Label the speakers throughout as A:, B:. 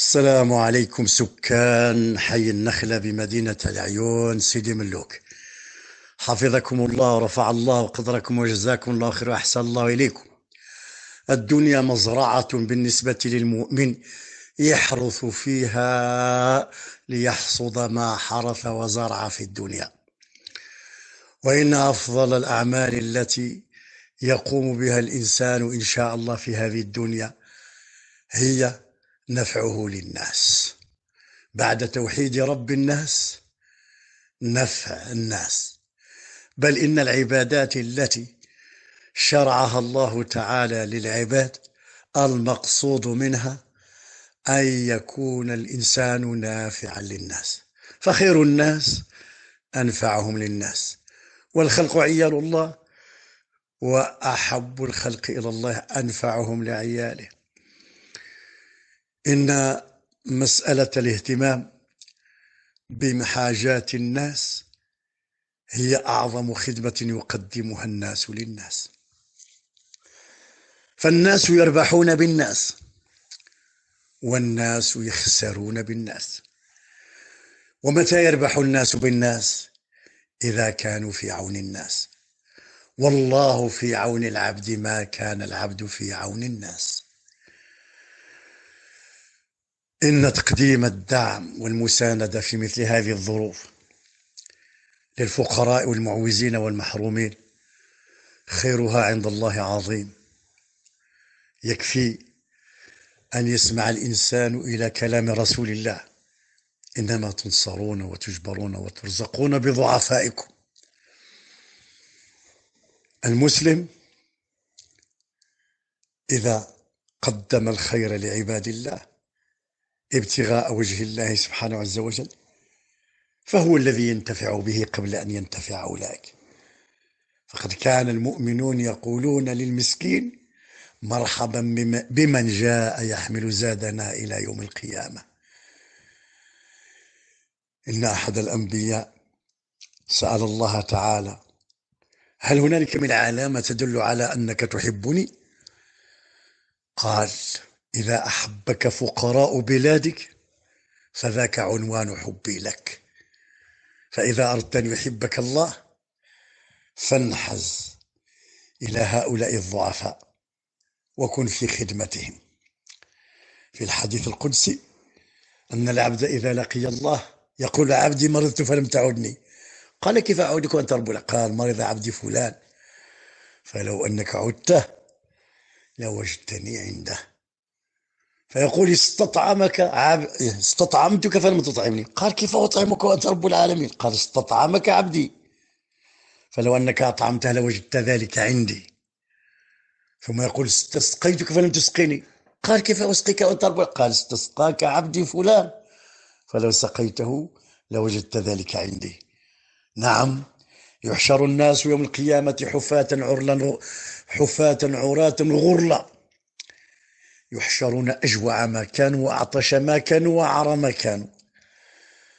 A: السلام عليكم سكان حي النخلة بمدينة العيون سيدي ملوك حفظكم الله ورفع الله قدركم وجزاكم الله خير وأحسن الله إليكم الدنيا مزرعة بالنسبة للمؤمن يحرث فيها ليحصد ما حرث وزرع في الدنيا وإن أفضل الأعمال التي يقوم بها الإنسان إن شاء الله في هذه الدنيا هي نفعه للناس بعد توحيد رب الناس نفع الناس بل إن العبادات التي شرعها الله تعالى للعباد المقصود منها أن يكون الإنسان نافعا للناس فخير الناس أنفعهم للناس والخلق عيال الله وأحب الخلق إلى الله أنفعهم لعياله إن مسألة الاهتمام بمحاجات الناس هي أعظم خدمة يقدمها الناس للناس فالناس يربحون بالناس والناس يخسرون بالناس ومتى يربح الناس بالناس إذا كانوا في عون الناس والله في عون العبد ما كان العبد في عون الناس إن تقديم الدعم والمساندة في مثل هذه الظروف للفقراء والمعوزين والمحرومين خيرها عند الله عظيم يكفي أن يسمع الإنسان إلى كلام رسول الله إنما تنصرون وتجبرون وترزقون بضعفائكم المسلم إذا قدم الخير لعباد الله ابتغاء وجه الله سبحانه عز وجل فهو الذي ينتفع به قبل أن ينتفع أولئك فقد كان المؤمنون يقولون للمسكين مرحبا بمن جاء يحمل زادنا إلى يوم القيامة إن أحد الأنبياء سأل الله تعالى هل هنالك من علامة تدل على أنك تحبني قال إذا أحبك فقراء بلادك فذاك عنوان حبي لك فإذا أردت أن يحبك الله فانحز إلى هؤلاء الضعفاء وكن في خدمتهم في الحديث القدسي أن العبد إذا لقي الله يقول عبدي مرضت فلم تعدني قال كيف أعودك وأنت رب قال مرض عبدي فلان فلو أنك عدته لوجدتني عنده فيقول استطعمك عب... استطعمتك فلم تطعمني قال كيف أطعمك وأنت رب العالمين قال استطعمك عبدي فلو أنك أطعمته لوجدت ذلك عندي ثم يقول استسقيتك فلم تسقني قال كيف أسقيك وأنت رب قال استسقاك عبدي فلان فلو سقيته لوجدت ذلك عندي نعم يحشر الناس يوم القيامة حفاة عرلا حفاة عراة غرلا يحشرون أجوع ما كانوا وأعطش ما كانوا وعار ما كانوا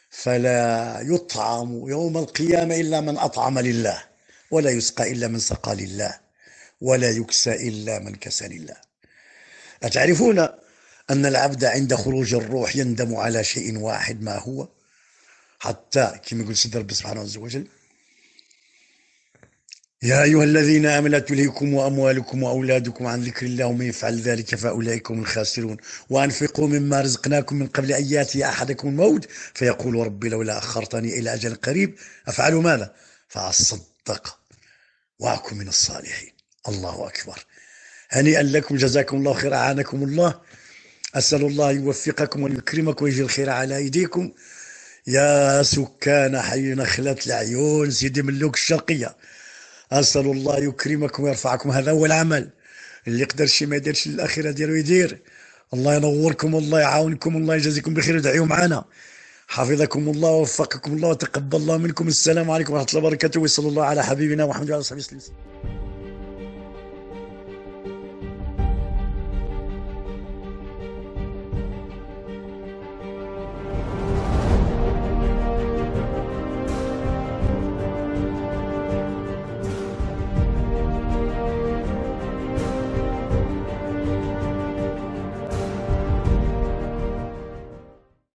A: فلا يطعم يوم القيامة إلا من أطعم لله ولا يسقى إلا من سقى لله ولا يكسى إلا من كسى لله أتعرفون أن العبد عند خروج الروح يندم على شيء واحد ما هو حتى كما يقول سيدنا ربي سبحانه وتعالى يا أيها الذين آمنوا لا تلهكم وأموالكم وأولادكم عن ذكر الله ومن يفعل ذلك فأولئك هم الخاسرون وأنفقوا مما رزقناكم من قبل أن يأتي أحدكم الموت فيقول ربي لولا أخرتني إلى أجل قريب أفعل ماذا فأصدق وأكن من الصالحين الله أكبر هنيئا لكم جزاكم الله خير أعانكم الله أسأل الله يوفقكم ويكرمكم ويجزي الخير على أيديكم يا سكان حي نخلة العيون سيدي ملوك الشرقية اسال الله يكرمكم ويرفعكم هذا هو العمل اللي يقدر شي ما يديرش الاخره ديالو يدير الله ينوركم الله يعاونكم الله يجازيكم بخير ودعيو معنا حفظكم الله ووفقكم الله وتقبل الله منكم السلام عليكم ورحمه الله وبركاته وصلى الله على حبيبنا محمد وعلى صحبه وسلم